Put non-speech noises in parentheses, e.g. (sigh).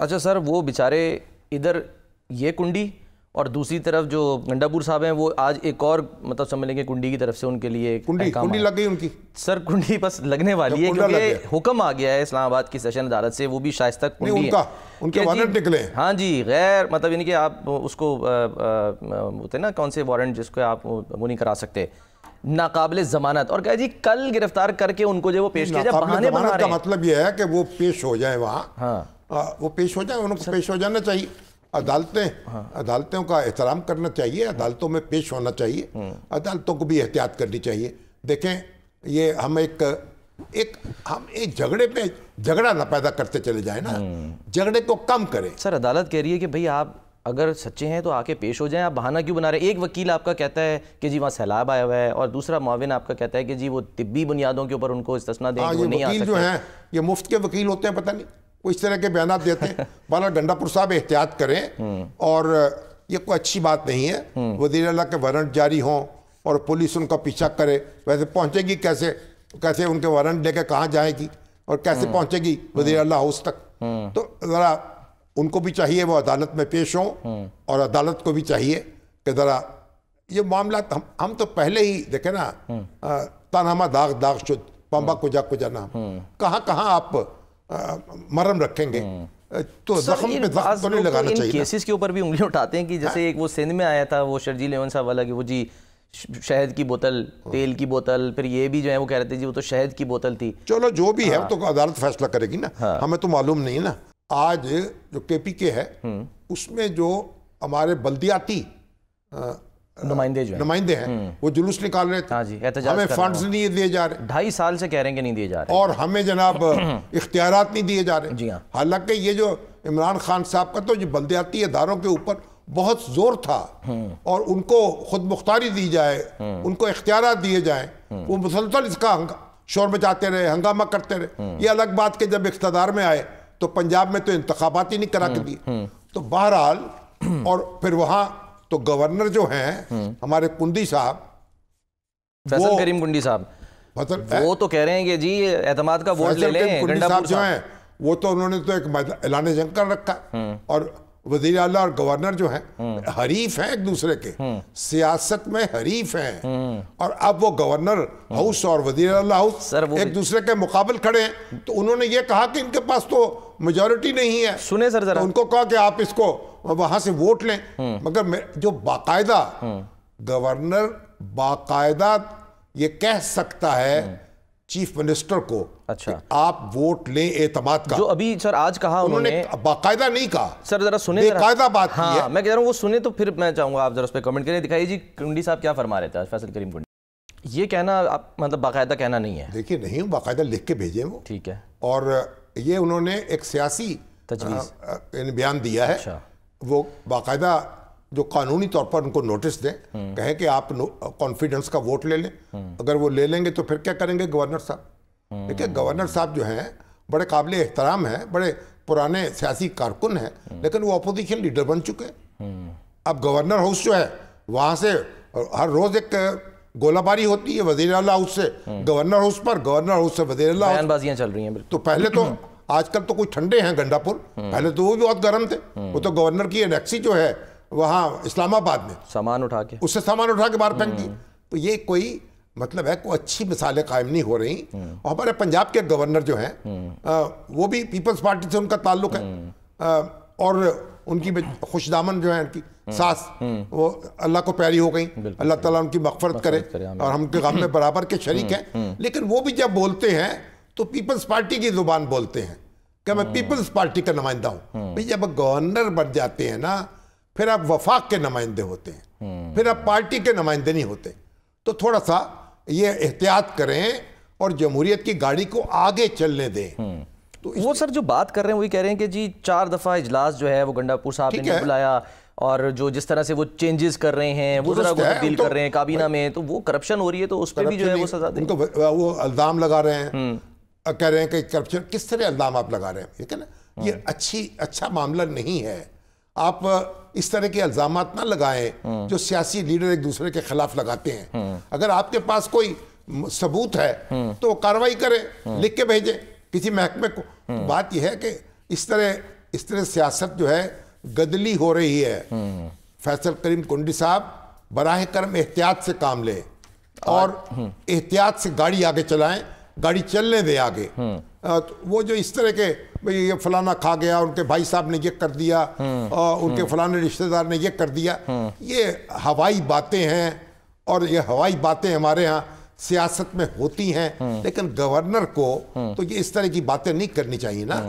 अच्छा सर वो बेचारे इधर ये कुंडी और दूसरी तरफ जो गंडापुर साहब हैं वो आज एक और मतलब समझ लेंगे कुंडी की तरफ से उनके लिए कुंडी कुंडी लग गई उनकी सर कुंडी बस लगने वाली है क्योंकि हुक्म आ गया है इस्लामाबाद की सेशन अदालत से वो भी शाइस्ता कुंडी उनका, है उनके वारंट निकले हाँ जी गैर मतलब यानी कि आप उसको होते ना कौन से वारंट जिसको आप वो नहीं करा सकते नाकाबले जमानत और कह जी कल गिरफ्तार करके उनको जो वो पेश किया जाए बहाने बना मतलब यह है कि वो पेश हो जाए वहाँ हाँ हाँ, वो पेश हो जाए उनको पेश हो जाना चाहिए अदालतें हाँ। अदालतों का एहतराम करना चाहिए हाँ। अदालतों में पेश होना चाहिए हम्म। अदालतों को भी एहतियात करनी चाहिए देखें ये हम एक एक हम एक झगड़े पे झगड़ा ना पैदा करते चले जाए ना हम्म। झगड़े को कम करें सर अदालत कह रही है कि भाई आप अगर सच्चे हैं तो आके पेश हो जाएं आप बहाना क्यों बना रहे एक वकील आपका कहता है कि जी वहाँ सैलाब आया हुआ है और दूसरा माविन आपका कहता है कि जी वो तिब्बी बुनियादों के ऊपर उनको इस्तना दें हाँ, तो नहीं आ सकते जो हैं ये मुफ्त के वकील होते हैं पता नहीं वो इस तरह के बयान देते हैं (laughs) बाला गंडापुर साहब एहतियात करें हम्म। और ये कोई अच्छी बात नहीं है हम्म। वजी अला के वारंट जारी हों और पुलिस उनका पीछा करे वैसे पहुंचेगी कैसे कैसे उनके वारंट लेके कहाँ जाएगी और कैसे हम्म। पहुंचेगी वजी अला हाउस तक तो ज़रा उनको भी चाहिए वो अदालत में पेश हों और अदालत को भी चाहिए कि ज़रा ये मामला हम हम तो पहले ही देखे ना तानामा दाग दाग शुद्ध पम्बा कुजा कुजा नाम कहाँ कहाँ आप मरम रखेंगे हम्म। तो जख्म पे जख्म तो नहीं लगाना चाहिए केसेस के ऊपर भी उंगली उठाते हैं कि जैसे हाँ। एक वो सिंध में आया था वो शर्जी लेवन साहब वाला कि वो जी शहद की बोतल हाँ। तेल की बोतल फिर ये भी जो है वो कह रहे थे जी वो तो शहद की बोतल थी चलो जो भी है हाँ। तो अदालत फैसला करेगी ना हमें तो मालूम नहीं ना आज जो के पी के है हम्म। उसमें जो हमारे बल्दियाती नुमाइंदे जो नुमाइंदे हैं हम्म। वो जुलूस निकाल रहे थे हाँ जी, हमें फंड्स नहीं दिए जा रहे ढाई साल से कह रहे हैं कि नहीं दिए जा रहे और हमें जनाब (clears throat) इख्तियार नहीं दिए जा रहे जी हाँ हालांकि ये जो इमरान खान साहब का तो जो बल्दियाती इदारों के ऊपर बहुत जोर था हम्म। और उनको खुद मुख्तारी दी जाए हम्म। उनको इख्तियार दिए जाए वो मुसलसल इसका शोर मचाते रहे हंगामा करते रहे ये अलग बात के जब इकतदार में आए तो पंजाब में तो इंतबात नहीं करा के दिए तो बहरहाल (clears throat) और फिर वहाँ तो गवर्नर जो हैं हम्म। हमारे कुंडी साहब फैसल करीम कुंडी साहब मतलब वो तो कह रहे हैं कि जी एतमाद का वोट ले लें कुंडी साहब जो हैं वो तो उन्होंने तो एक ऐलान जंग कर रखा हम्म। और वजीर अला और गवर्नर जो है हम्म। हरीफ हैं एक दूसरे के हम्म। सियासत में हरीफ हैं हम्म। और अब वो गवर्नर हाउस और वजीर अला हाउस एक दूसरे के मुकाबल खड़े हैं तो उन्होंने ये कहा कि इनके पास तो मेजोरिटी नहीं है सुने सर जरा तो उनको कहा कि आप इसको वहां से वोट लें मगर जो बाकायदा गवर्नर बाकायदा ये कह सकता है चीफ मिनिस्टर को अच्छा आप वोट लें एतमाद का जो अभी सर आज कहा उन्होंने, बाकायदा नहीं कहा सर जरा सुने बाकायदा बात हाँ, की है। मैं कह रहा हूँ वो सुने तो फिर मैं चाहूंगा आप जरा उस पर कमेंट करें दिखाइए जी कुंडी साहब क्या फरमा रहे थे फैसल करीम कुंडी ये कहना आप मतलब बाकायदा कहना नहीं है देखिए नहीं बाकायदा लिख के भेजे वो ठीक है और ये उन्होंने एक सियासी बयान दिया है अच्छा। वो बाकायदा जो कानूनी तौर पर उनको नोटिस दें हम्म। कहें कि आप कॉन्फिडेंस का वोट ले लें हम्म। अगर वो ले लेंगे तो फिर क्या करेंगे गवर्नर साहब हम्म। देखिए गवर्नर साहब जो हैं बड़े काबिल एहतराम हैं बड़े पुराने सियासी कारकुन हैं लेकिन वो अपोजिशन लीडर बन चुके हैं अब गवर्नर हाउस जो है वहाँ से हर रोज़ एक गोलाबारी होती है वजीर अला हाउस से गवर्नर हाउस पर गवर्नर हाउस से वजीर अला बयानबाजियाँ चल रही हैं तो पहले तो आजकल तो कोई ठंडे हैं गंडापुर पहले तो वो भी बहुत गर्म थे वो तो गवर्नर की एनेक्सी जो है वहाँ इस्लामाबाद में सामान उठा के उससे सामान उठा के बाहर फेंक दी हम्म। तो ये कोई मतलब है कोई अच्छी मिसालें कायम नहीं हो रही हम्म। और हमारे पंजाब के गवर्नर जो हैं हम्म। वो भी पीपल्स पार्टी से उनका ताल्लुक है आ, और उनकी खुश दामन जो है उनकी सास वो अल्लाह को प्यारी हो गई अल्लाह ताला उनकी मकफरत करे, और हम के गम में बराबर के शरीक हैं लेकिन वो भी जब बोलते हैं तो पीपल्स पार्टी की जुबान बोलते हैं क्या मैं पीपल्स पार्टी का नुमाइंदा हूँ भाई जब गवर्नर बन जाते हैं ना फिर आप वफाक के नुमाइंदे होते हैं हम्म। फिर आप पार्टी के नुमाइंदे नहीं होते तो थोड़ा सा ये एहतियात करें और जमहूरियत की गाड़ी को आगे चलने दें हम्म। तो वो सर जो बात कर रहे हैं वही कह रहे हैं कि जी चार दफ़ा इजलास जो है वो गंडापुर साहब ने बुलाया और जो जिस तरह से वो चेंजेस कर रहे हैं वो जरा तो, कर रहे हैं काबीना में तो वो करप्शन हो रही है तो उस पर भी जो है वो सजा दें वो अल्जाम लगा रहे हैं हम्म। कह रहे हैं कि करप्शन किस तरह अल्जाम आप लगा रहे हैं ठीक है ना ये अच्छी अच्छा मामला नहीं है आप इस तरह के इल्जाम ना लगाएं जो सियासी लीडर एक दूसरे के खिलाफ लगाते हैं अगर आपके पास कोई सबूत है तो कार्रवाई करें लिख के भेजें किसी महकमे को तो बात यह है कि इस तरह इस तरह सियासत जो है गदली हो रही है फैसल करीम कुंडी साहब बराह करम एहतियात से काम लें और एहतियात से गाड़ी आगे चलाएं गाड़ी चलने दे आगे तो वो जो इस तरह के भाई ये फलाना खा गया उनके भाई साहब ने ये कर दिया हम्म, और उनके हम्म। फलाने रिश्तेदार ने ये कर दिया हम्म। ये हवाई बातें हैं और ये हवाई बातें हमारे यहाँ सियासत में होती हैं लेकिन गवर्नर को तो ये इस तरह की बातें नहीं करनी चाहिए ना